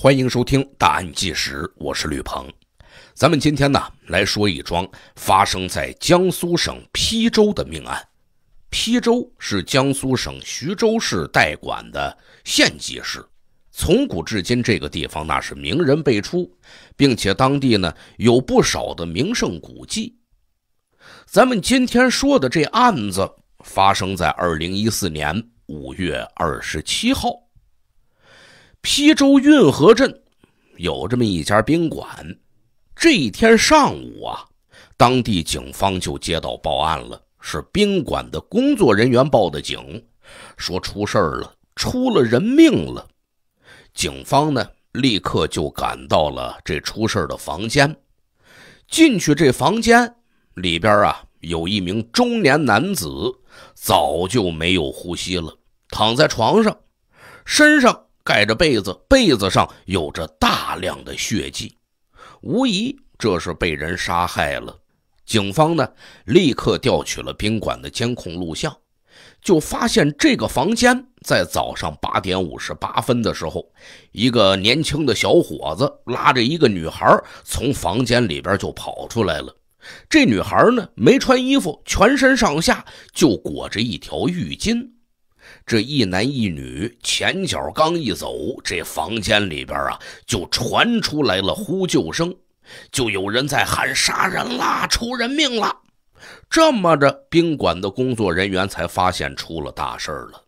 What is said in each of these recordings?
欢迎收听《大案纪实》，我是吕鹏。咱们今天呢来说一桩发生在江苏省邳州的命案。邳州是江苏省徐州市代管的县级市，从古至今这个地方那是名人辈出，并且当地呢有不少的名胜古迹。咱们今天说的这案子发生在二零一四年五月二十七号。西州运河镇有这么一家宾馆，这一天上午啊，当地警方就接到报案了，是宾馆的工作人员报的警，说出事了，出了人命了。警方呢，立刻就赶到了这出事的房间，进去这房间里边啊，有一名中年男子，早就没有呼吸了，躺在床上，身上。盖着被子，被子上有着大量的血迹，无疑这是被人杀害了。警方呢，立刻调取了宾馆的监控录像，就发现这个房间在早上八点五十八分的时候，一个年轻的小伙子拉着一个女孩从房间里边就跑出来了。这女孩呢，没穿衣服，全身上下就裹着一条浴巾。这一男一女前脚刚一走，这房间里边啊就传出来了呼救声，就有人在喊杀人啦，出人命了。这么着，宾馆的工作人员才发现出了大事了。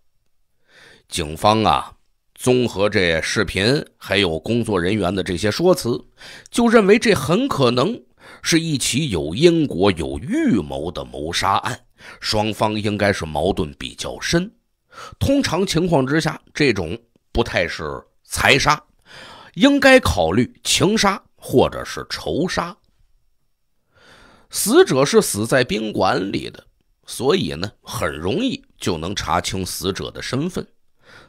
警方啊，综合这视频还有工作人员的这些说辞，就认为这很可能是一起有因果、有预谋的谋杀案，双方应该是矛盾比较深。通常情况之下，这种不太是财杀，应该考虑情杀或者是仇杀。死者是死在宾馆里的，所以呢，很容易就能查清死者的身份。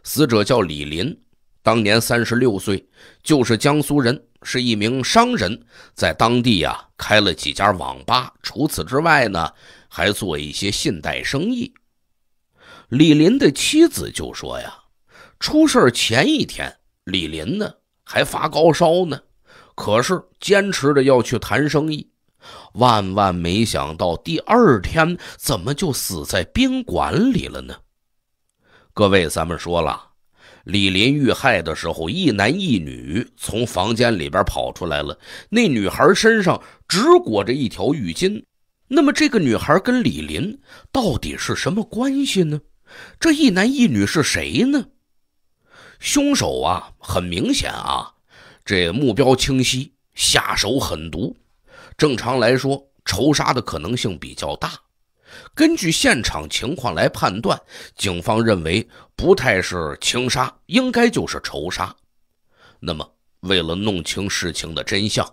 死者叫李林，当年三十六岁，就是江苏人，是一名商人，在当地呀开了几家网吧。除此之外呢，还做一些信贷生意。李林的妻子就说：“呀，出事前一天，李林呢还发高烧呢，可是坚持着要去谈生意。万万没想到，第二天怎么就死在宾馆里了呢？”各位，咱们说了，李林遇害的时候，一男一女从房间里边跑出来了。那女孩身上只裹着一条浴巾。那么，这个女孩跟李林到底是什么关系呢？这一男一女是谁呢？凶手啊，很明显啊，这目标清晰，下手狠毒。正常来说，仇杀的可能性比较大。根据现场情况来判断，警方认为不太是轻杀，应该就是仇杀。那么，为了弄清事情的真相，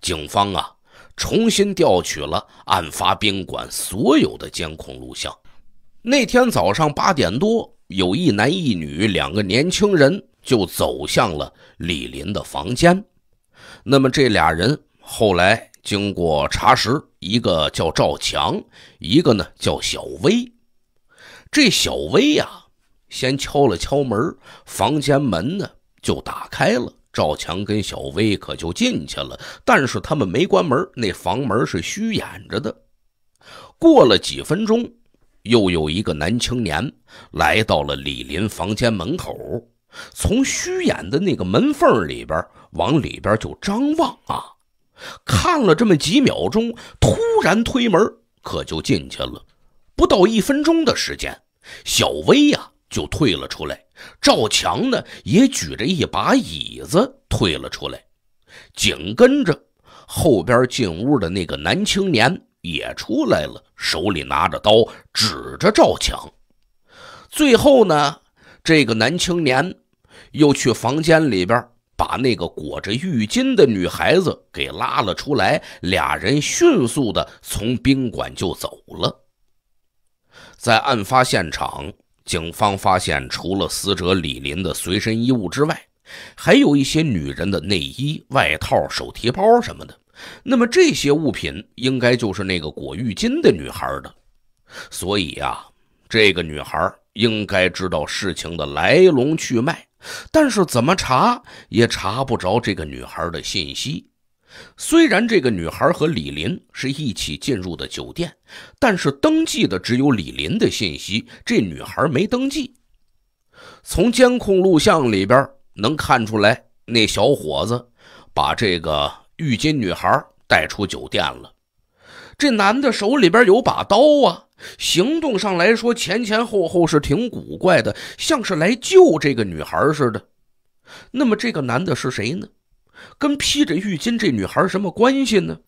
警方啊，重新调取了案发宾馆所有的监控录像。那天早上八点多，有一男一女两个年轻人就走向了李林的房间。那么这俩人后来经过查实，一个叫赵强，一个呢叫小薇。这小薇呀，先敲了敲门，房间门呢就打开了。赵强跟小薇可就进去了，但是他们没关门，那房门是虚掩着的。过了几分钟。又有一个男青年来到了李林房间门口，从虚掩的那个门缝里边往里边就张望啊，看了这么几秒钟，突然推门，可就进去了。不到一分钟的时间，小薇呀就退了出来，赵强呢也举着一把椅子退了出来，紧跟着后边进屋的那个男青年。也出来了，手里拿着刀指着赵强。最后呢，这个男青年又去房间里边把那个裹着浴巾的女孩子给拉了出来，俩人迅速的从宾馆就走了。在案发现场，警方发现除了死者李林的随身衣物之外。还有一些女人的内衣、外套、手提包什么的。那么这些物品应该就是那个裹浴巾的女孩的。所以啊，这个女孩应该知道事情的来龙去脉，但是怎么查也查不着这个女孩的信息。虽然这个女孩和李林是一起进入的酒店，但是登记的只有李林的信息，这女孩没登记。从监控录像里边。能看出来，那小伙子把这个浴巾女孩带出酒店了。这男的手里边有把刀啊，行动上来说前前后后是挺古怪的，像是来救这个女孩似的。那么这个男的是谁呢？跟披着浴巾这女孩什么关系呢？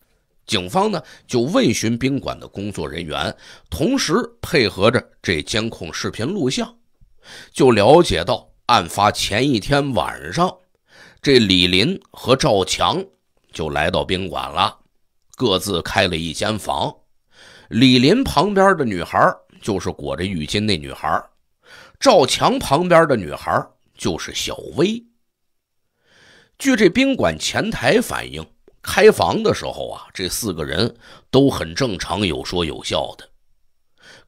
警方呢就问询宾馆的工作人员，同时配合着这监控视频录像，就了解到。案发前一天晚上，这李林和赵强就来到宾馆了，各自开了一间房。李林旁边的女孩就是裹着浴巾那女孩，赵强旁边的女孩就是小薇。据这宾馆前台反映，开房的时候啊，这四个人都很正常，有说有笑的。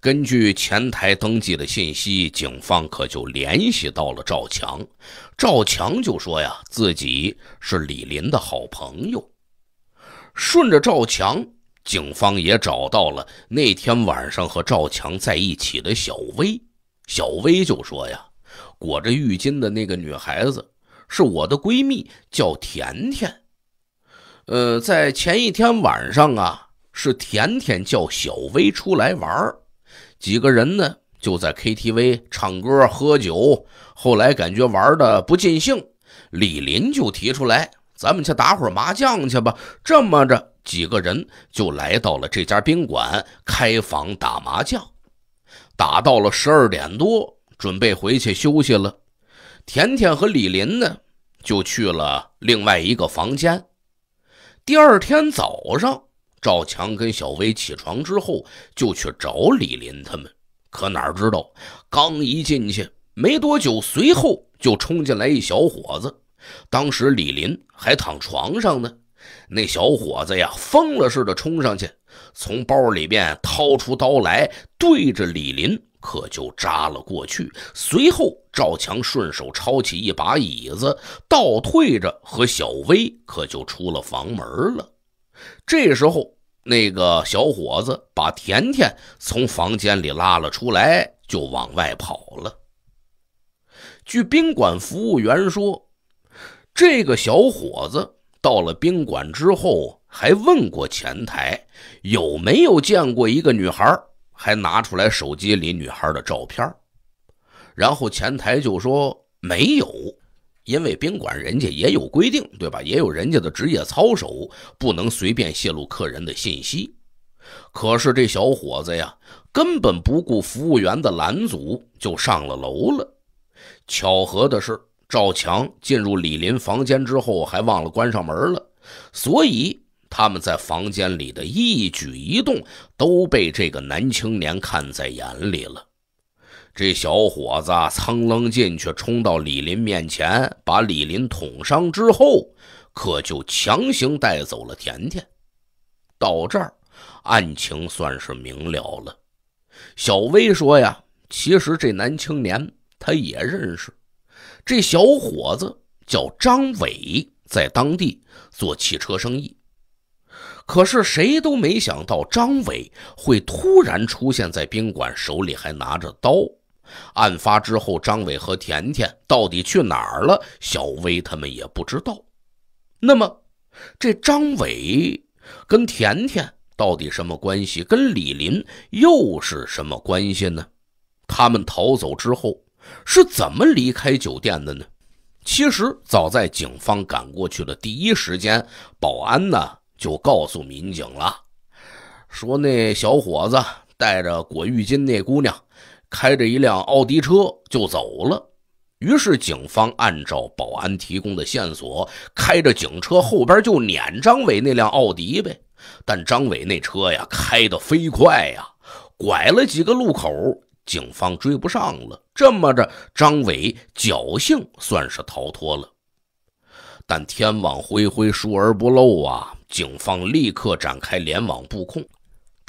根据前台登记的信息，警方可就联系到了赵强。赵强就说呀，自己是李林的好朋友。顺着赵强，警方也找到了那天晚上和赵强在一起的小薇。小薇就说呀，裹着浴巾的那个女孩子是我的闺蜜，叫甜甜。呃，在前一天晚上啊，是甜甜叫小薇出来玩儿。几个人呢，就在 KTV 唱歌喝酒。后来感觉玩的不尽兴，李林就提出来：“咱们去打会麻将去吧。”这么着，几个人就来到了这家宾馆开房打麻将。打到了十二点多，准备回去休息了。甜甜和李林呢，就去了另外一个房间。第二天早上。赵强跟小薇起床之后，就去找李林他们。可哪知道，刚一进去没多久，随后就冲进来一小伙子。当时李林还躺床上呢，那小伙子呀，疯了似的冲上去，从包里面掏出刀来，对着李林可就扎了过去。随后，赵强顺手抄起一把椅子，倒退着和小薇可就出了房门了。这时候，那个小伙子把甜甜从房间里拉了出来，就往外跑了。据宾馆服务员说，这个小伙子到了宾馆之后，还问过前台有没有见过一个女孩，还拿出来手机里女孩的照片，然后前台就说没有。因为宾馆人家也有规定，对吧？也有人家的职业操守，不能随便泄露客人的信息。可是这小伙子呀，根本不顾服务员的拦阻，就上了楼了。巧合的是，赵强进入李林房间之后，还忘了关上门了，所以他们在房间里的一举一动都被这个男青年看在眼里了。这小伙子噌楞进去，冲到李林面前，把李林捅伤之后，可就强行带走了甜甜。到这儿，案情算是明了了。小薇说呀，其实这男青年他也认识，这小伙子叫张伟，在当地做汽车生意。可是谁都没想到，张伟会突然出现在宾馆，手里还拿着刀。案发之后，张伟和甜甜到底去哪儿了？小薇他们也不知道。那么，这张伟跟甜甜到底什么关系？跟李林又是什么关系呢？他们逃走之后是怎么离开酒店的呢？其实，早在警方赶过去的第一时间，保安呢就告诉民警了，说那小伙子带着裹浴巾那姑娘。开着一辆奥迪车就走了，于是警方按照保安提供的线索，开着警车后边就撵张伟那辆奥迪呗。但张伟那车呀开得飞快呀，拐了几个路口，警方追不上了。这么着，张伟侥幸算是逃脱了。但天网恢恢，疏而不漏啊！警方立刻展开联网布控。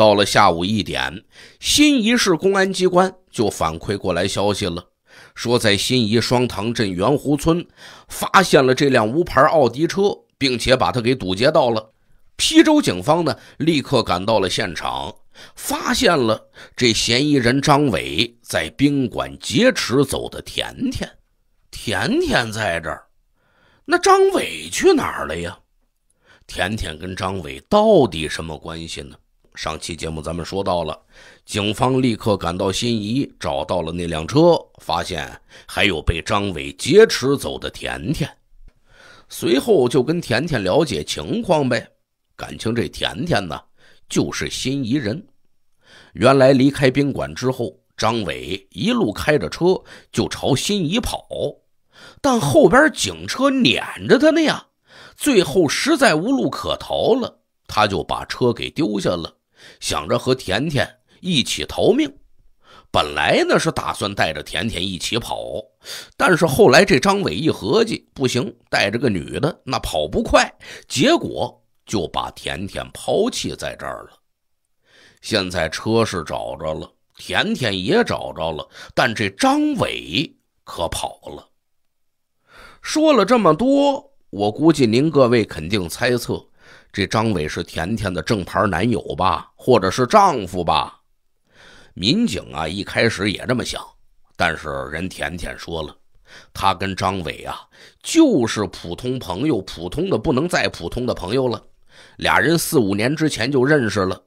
到了下午一点，新沂市公安机关就反馈过来消息了，说在新沂双塘镇圆湖村发现了这辆无牌奥迪车，并且把它给堵截到了。邳州警方呢，立刻赶到了现场，发现了这嫌疑人张伟在宾馆劫持走的甜甜。甜甜在这儿，那张伟去哪儿了呀？甜甜跟张伟到底什么关系呢？上期节目咱们说到了，警方立刻赶到新沂，找到了那辆车，发现还有被张伟劫持走的甜甜。随后就跟甜甜了解情况呗。感情这甜甜呢，就是新沂人。原来离开宾馆之后，张伟一路开着车就朝新沂跑，但后边警车撵着他呢呀。最后实在无路可逃了，他就把车给丢下了。想着和甜甜一起逃命，本来呢是打算带着甜甜一起跑，但是后来这张伟一合计，不行，带着个女的那跑不快，结果就把甜甜抛弃在这儿了。现在车是找着了，甜甜也找着了，但这张伟可跑了。说了这么多，我估计您各位肯定猜测。这张伟是甜甜的正牌男友吧，或者是丈夫吧？民警啊，一开始也这么想，但是人甜甜说了，她跟张伟啊就是普通朋友，普通的不能再普通的朋友了。俩人四五年之前就认识了，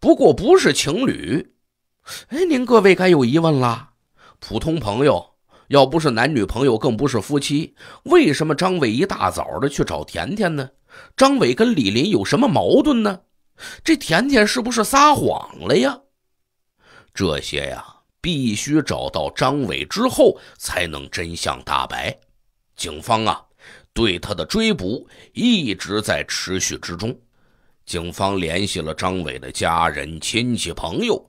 不过不是情侣。哎，您各位该有疑问啦：普通朋友要不是男女朋友，更不是夫妻，为什么张伟一大早的去找甜甜呢？张伟跟李林有什么矛盾呢？这甜甜是不是撒谎了呀？这些呀，必须找到张伟之后才能真相大白。警方啊，对他的追捕一直在持续之中。警方联系了张伟的家人、亲戚、朋友，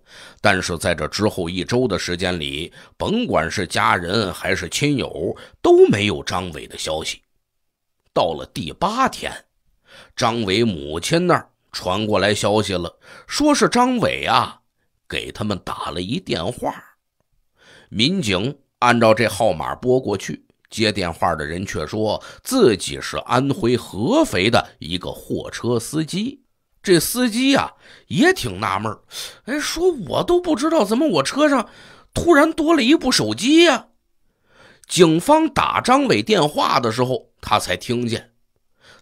但是在这之后一周的时间里，甭管是家人还是亲友，都没有张伟的消息。到了第八天。张伟母亲那儿传过来消息了，说是张伟啊，给他们打了一电话。民警按照这号码拨过去，接电话的人却说自己是安徽合肥的一个货车司机。这司机呀，也挺纳闷哎，说我都不知道怎么我车上突然多了一部手机呀。警方打张伟电话的时候，他才听见。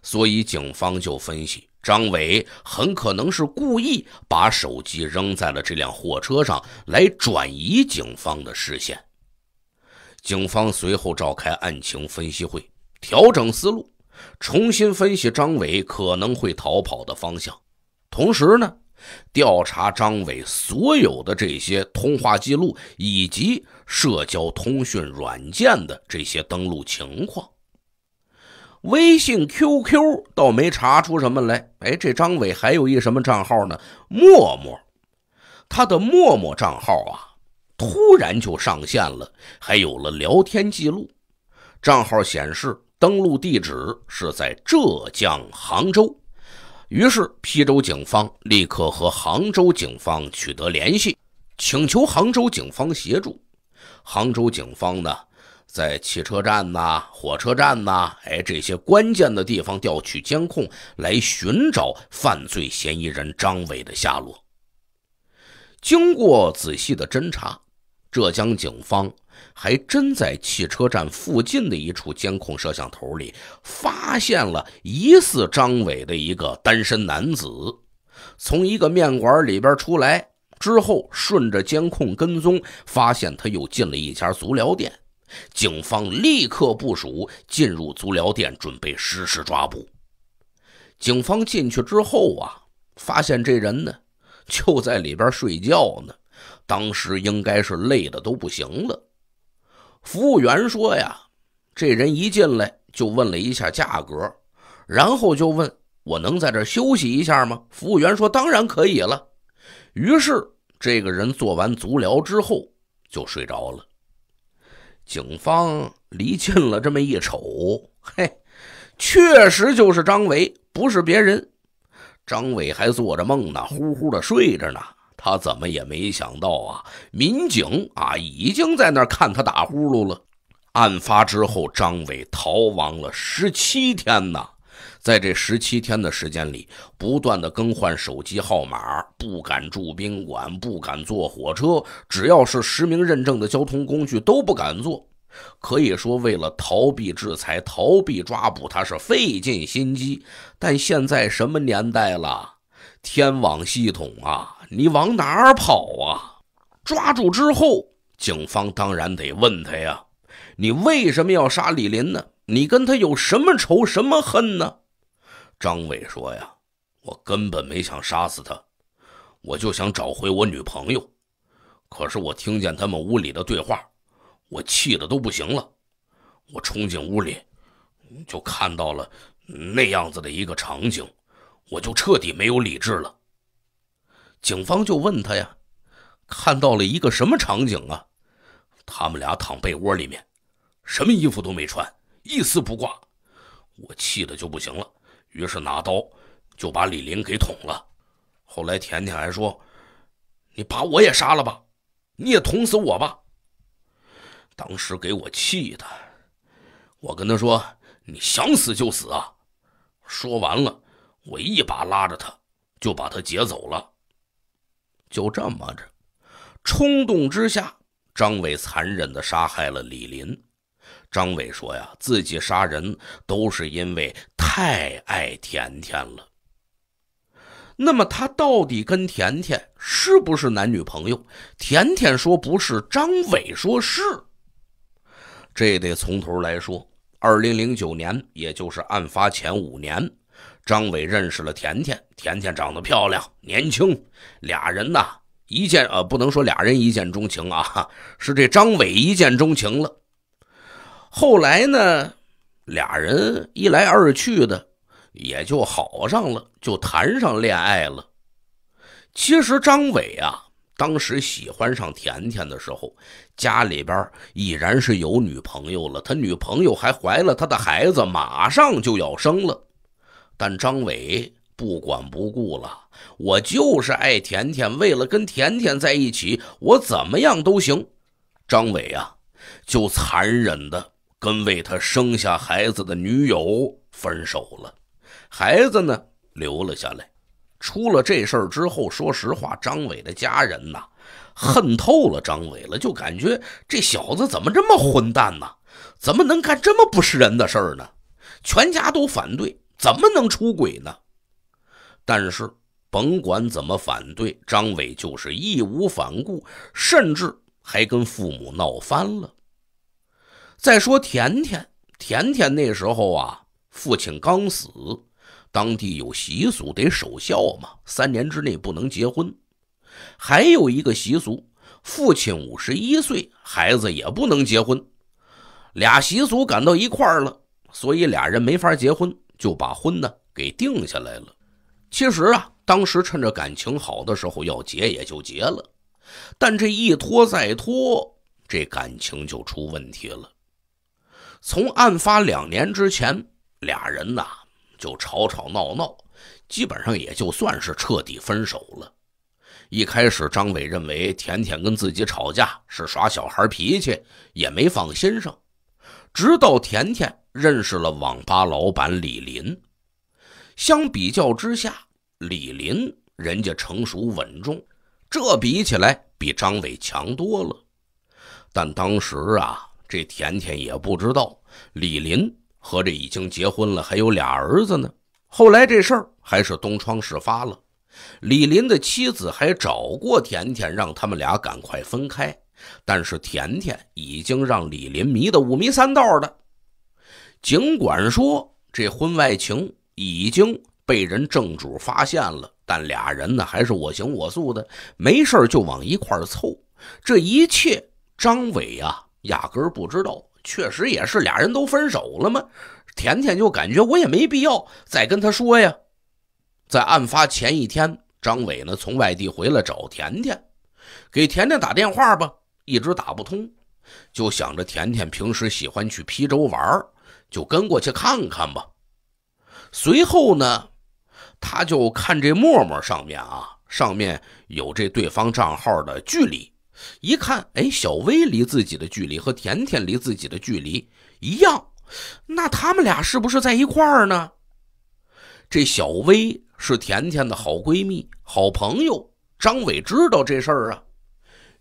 所以，警方就分析，张伟很可能是故意把手机扔在了这辆货车上来转移警方的视线。警方随后召开案情分析会，调整思路，重新分析张伟可能会逃跑的方向，同时呢，调查张伟所有的这些通话记录以及社交通讯软件的这些登录情况。微信、QQ 倒没查出什么来，哎，这张伟还有一什么账号呢？陌陌，他的陌陌账号啊，突然就上线了，还有了聊天记录，账号显示登录地址是在浙江杭州，于是邳州警方立刻和杭州警方取得联系，请求杭州警方协助，杭州警方呢？在汽车站呐、火车站呐，哎，这些关键的地方调取监控，来寻找犯罪嫌疑人张伟的下落。经过仔细的侦查，浙江警方还真在汽车站附近的一处监控摄像头里发现了疑似张伟的一个单身男子。从一个面馆里边出来之后，顺着监控跟踪，发现他又进了一家足疗店。警方立刻部署，进入足疗店准备实施抓捕。警方进去之后啊，发现这人呢就在里边睡觉呢。当时应该是累的都不行了。服务员说呀，这人一进来就问了一下价格，然后就问我能在这休息一下吗？服务员说当然可以了。于是这个人做完足疗之后就睡着了。警方离近了，这么一瞅，嘿，确实就是张伟，不是别人。张伟还做着梦呢，呼呼的睡着呢。他怎么也没想到啊，民警啊已经在那儿看他打呼噜了。案发之后，张伟逃亡了十七天呢。在这十七天的时间里，不断的更换手机号码，不敢住宾馆，不敢坐火车，只要是实名认证的交通工具都不敢坐。可以说，为了逃避制裁、逃避抓捕，他是费尽心机。但现在什么年代了？天网系统啊，你往哪儿跑啊？抓住之后，警方当然得问他呀：你为什么要杀李林呢？你跟他有什么仇、什么恨呢？张伟说：“呀，我根本没想杀死他，我就想找回我女朋友。可是我听见他们屋里的对话，我气的都不行了。我冲进屋里，就看到了那样子的一个场景，我就彻底没有理智了。警方就问他呀，看到了一个什么场景啊？他们俩躺被窝里面，什么衣服都没穿，一丝不挂。我气的就不行了。”于是拿刀就把李林给捅了，后来甜甜还说：“你把我也杀了吧，你也捅死我吧。”当时给我气的，我跟他说：“你想死就死啊！”说完了，我一把拉着他就把他劫走了。就这么着，冲动之下，张伟残忍的杀害了李林。张伟说：“呀，自己杀人都是因为太爱甜甜了。那么他到底跟甜甜是不是男女朋友？甜甜说不是，张伟说是。这得从头来说。二零零九年，也就是案发前五年，张伟认识了甜甜。甜甜长得漂亮、年轻，俩人呐，一见……呃，不能说俩人一见钟情啊，是这张伟一见钟情了。”后来呢，俩人一来二去的，也就好上了，就谈上恋爱了。其实张伟啊，当时喜欢上甜甜的时候，家里边已然是有女朋友了，他女朋友还怀了他的孩子，马上就要生了。但张伟不管不顾了，我就是爱甜甜，为了跟甜甜在一起，我怎么样都行。张伟啊，就残忍的。跟为他生下孩子的女友分手了，孩子呢留了下来。出了这事儿之后，说实话，张伟的家人呐，恨透了张伟了，就感觉这小子怎么这么混蛋呢？怎么能干这么不是人的事儿呢？全家都反对，怎么能出轨呢？但是甭管怎么反对，张伟就是义无反顾，甚至还跟父母闹翻了。再说甜甜，甜甜那时候啊，父亲刚死，当地有习俗得守孝嘛，三年之内不能结婚。还有一个习俗，父亲五十一岁，孩子也不能结婚。俩习俗赶到一块儿了，所以俩人没法结婚，就把婚呢给定下来了。其实啊，当时趁着感情好的时候要结也就结了，但这一拖再拖，这感情就出问题了。从案发两年之前，俩人呐就吵吵闹闹，基本上也就算是彻底分手了。一开始，张伟认为甜甜跟自己吵架是耍小孩脾气，也没放心上。直到甜甜认识了网吧老板李林，相比较之下，李林人家成熟稳重，这比起来比张伟强多了。但当时啊。这甜甜也不知道，李林和这已经结婚了，还有俩儿子呢。后来这事儿还是东窗事发了，李林的妻子还找过甜甜，让他们俩赶快分开。但是甜甜已经让李林迷得五迷三道的。尽管说这婚外情已经被人正主发现了，但俩人呢还是我行我素的，没事就往一块凑。这一切，张伟啊。压根儿不知道，确实也是俩人都分手了吗？甜甜就感觉我也没必要再跟他说呀。在案发前一天，张伟呢从外地回来找甜甜，给甜甜打电话吧，一直打不通，就想着甜甜平时喜欢去邳州玩，就跟过去看看吧。随后呢，他就看这陌陌上面啊，上面有这对方账号的距离。一看，哎，小薇离自己的距离和甜甜离自己的距离一样，那他们俩是不是在一块儿呢？这小薇是甜甜的好闺蜜、好朋友。张伟知道这事儿啊，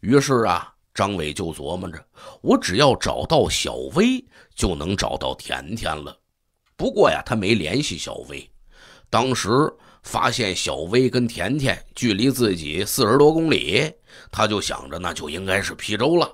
于是啊，张伟就琢磨着，我只要找到小薇，就能找到甜甜了。不过呀，他没联系小薇，当时。发现小薇跟甜甜距离自己四十多公里，他就想着那就应该是邳州了。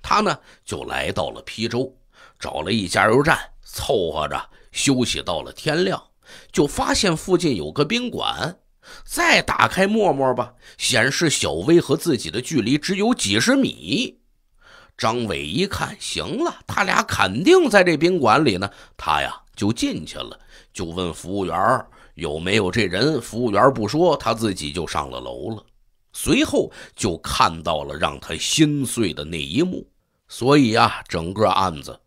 他呢就来到了邳州，找了一加油站，凑合着休息到了天亮，就发现附近有个宾馆。再打开陌陌吧，显示小薇和自己的距离只有几十米。张伟一看，行了，他俩肯定在这宾馆里呢。他呀就进去了，就问服务员有没有这人？服务员不说，他自己就上了楼了。随后就看到了让他心碎的那一幕。所以啊，整个案子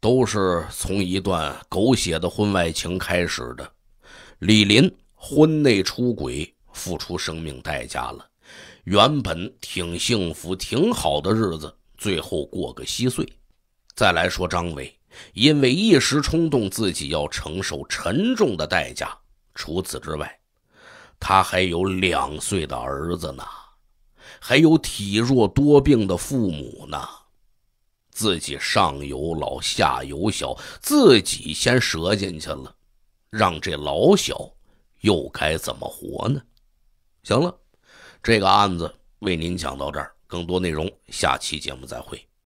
都是从一段狗血的婚外情开始的。李林婚内出轨，付出生命代价了。原本挺幸福、挺好的日子，最后过个稀碎。再来说张伟，因为一时冲动，自己要承受沉重的代价。除此之外，他还有两岁的儿子呢，还有体弱多病的父母呢，自己上有老下有小，自己先折进去了，让这老小又该怎么活呢？行了，这个案子为您讲到这儿，更多内容下期节目再会。